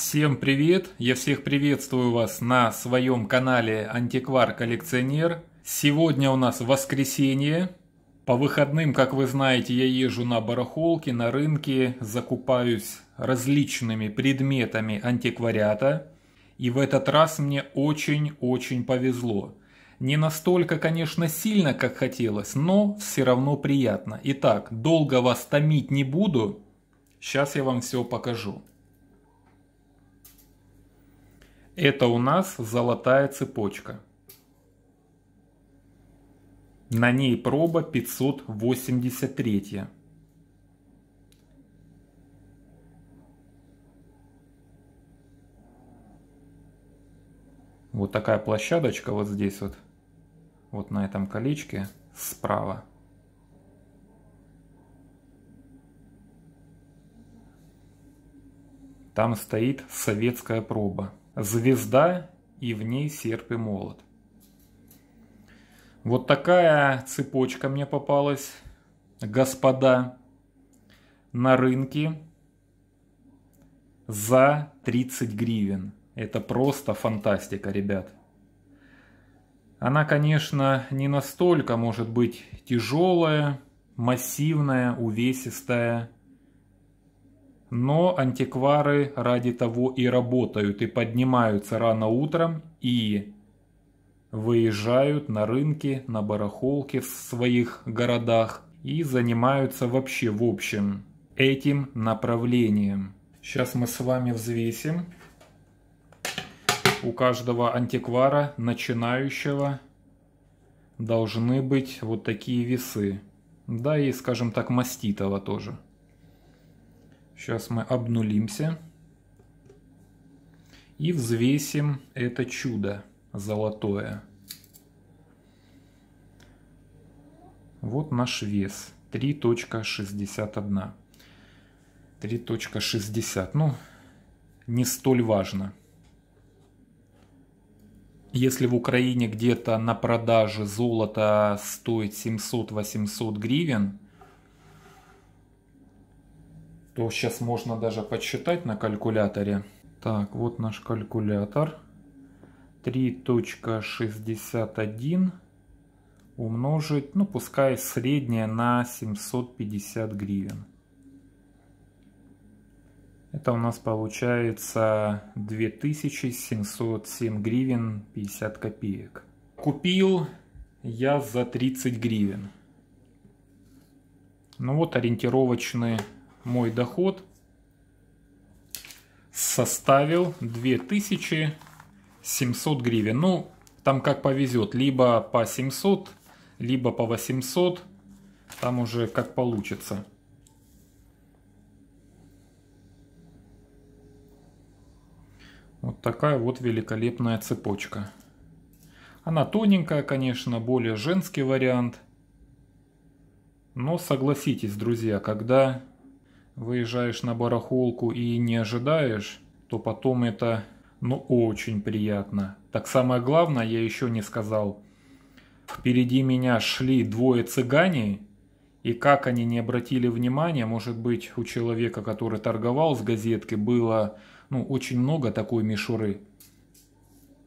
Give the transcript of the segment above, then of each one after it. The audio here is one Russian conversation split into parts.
Всем привет! Я всех приветствую вас на своем канале Антиквар-коллекционер. Сегодня у нас воскресенье. По выходным, как вы знаете, я езжу на барахолки, на рынке, закупаюсь различными предметами антиквариата. И в этот раз мне очень-очень повезло. Не настолько, конечно, сильно, как хотелось, но все равно приятно. Итак, долго вас томить не буду. Сейчас я вам все покажу. Это у нас золотая цепочка. На ней проба 583. Вот такая площадочка вот здесь вот, вот на этом колечке справа. Там стоит советская проба звезда и в ней серп и молот. Вот такая цепочка мне попалась, господа, на рынке за 30 гривен. Это просто фантастика, ребят. Она, конечно, не настолько может быть тяжелая, массивная, увесистая, но антиквары ради того и работают, и поднимаются рано утром, и выезжают на рынки, на барахолки в своих городах и занимаются вообще в общем этим направлением. Сейчас мы с вами взвесим у каждого антиквара, начинающего, должны быть вот такие весы. Да и, скажем так, маститого тоже. Сейчас мы обнулимся и взвесим это чудо золотое. Вот наш вес 3.61. 3.60. Ну, не столь важно. Если в Украине где-то на продаже золото стоит 700-800 гривен, то сейчас можно даже подсчитать на калькуляторе. Так, вот наш калькулятор. 3.61 умножить, ну пускай средняя на 750 гривен. Это у нас получается 2707 гривен 50 копеек. Купил я за 30 гривен. Ну вот ориентировочные мой доход составил 2700 гривен. Ну, там как повезет, либо по 700, либо по 800, там уже как получится. Вот такая вот великолепная цепочка. Она тоненькая, конечно, более женский вариант. Но согласитесь, друзья, когда выезжаешь на барахолку и не ожидаешь, то потом это ну очень приятно. Так самое главное я еще не сказал. Впереди меня шли двое цыгане, и как они не обратили внимания, может быть, у человека, который торговал с газетки, было ну, очень много такой мишуры.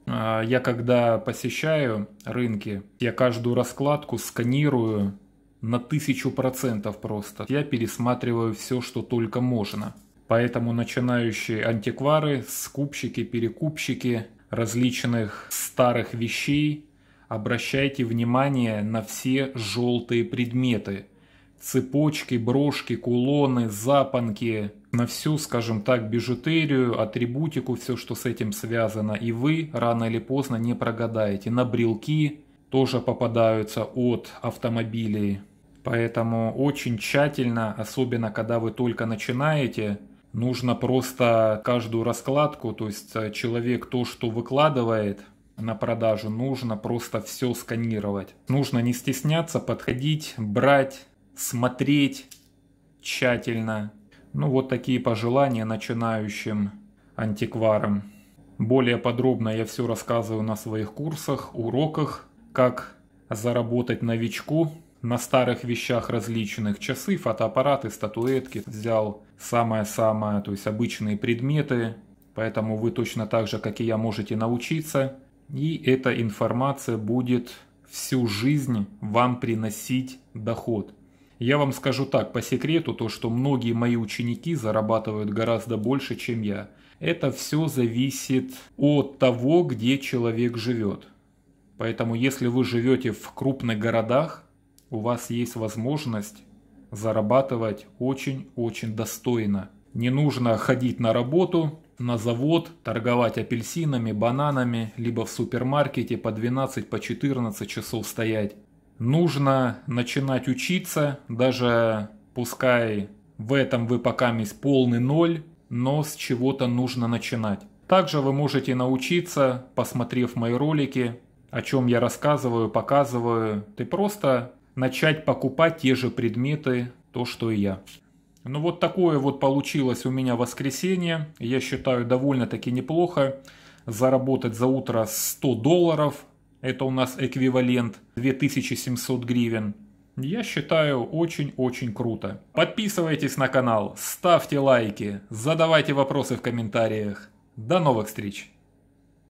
А, я когда посещаю рынки, я каждую раскладку сканирую на тысячу процентов просто. Я пересматриваю все, что только можно. Поэтому начинающие антиквары, скупщики, перекупщики различных старых вещей, обращайте внимание на все желтые предметы. Цепочки, брошки, кулоны, запонки, на всю, скажем так, бижутерию, атрибутику, все, что с этим связано. И вы рано или поздно не прогадаете. На брелки тоже попадаются от автомобилей. Поэтому очень тщательно, особенно когда вы только начинаете, нужно просто каждую раскладку, то есть э, человек то, что выкладывает на продажу, нужно просто все сканировать. Нужно не стесняться, подходить, брать, смотреть тщательно. Ну вот такие пожелания начинающим антикварам. Более подробно я все рассказываю на своих курсах, уроках, как заработать новичку на старых вещах различных, часы, фотоаппараты, статуэтки, взял самое-самое, то есть обычные предметы, поэтому вы точно так же, как и я, можете научиться, и эта информация будет всю жизнь вам приносить доход. Я вам скажу так, по секрету, то, что многие мои ученики зарабатывают гораздо больше, чем я. Это все зависит от того, где человек живет. Поэтому если вы живете в крупных городах, у вас есть возможность зарабатывать очень-очень достойно. Не нужно ходить на работу, на завод, торговать апельсинами, бананами, либо в супермаркете по 12-14 по 14 часов стоять. Нужно начинать учиться, даже пускай в этом вы пока мисс полный ноль, но с чего-то нужно начинать. Также вы можете научиться, посмотрев мои ролики, о чем я рассказываю, показываю. Ты просто начать покупать те же предметы, то что и я. Ну вот такое вот получилось у меня воскресенье. Я считаю довольно-таки неплохо. Заработать за утро 100 долларов, это у нас эквивалент 2700 гривен. Я считаю очень-очень круто. Подписывайтесь на канал, ставьте лайки, задавайте вопросы в комментариях. До новых встреч!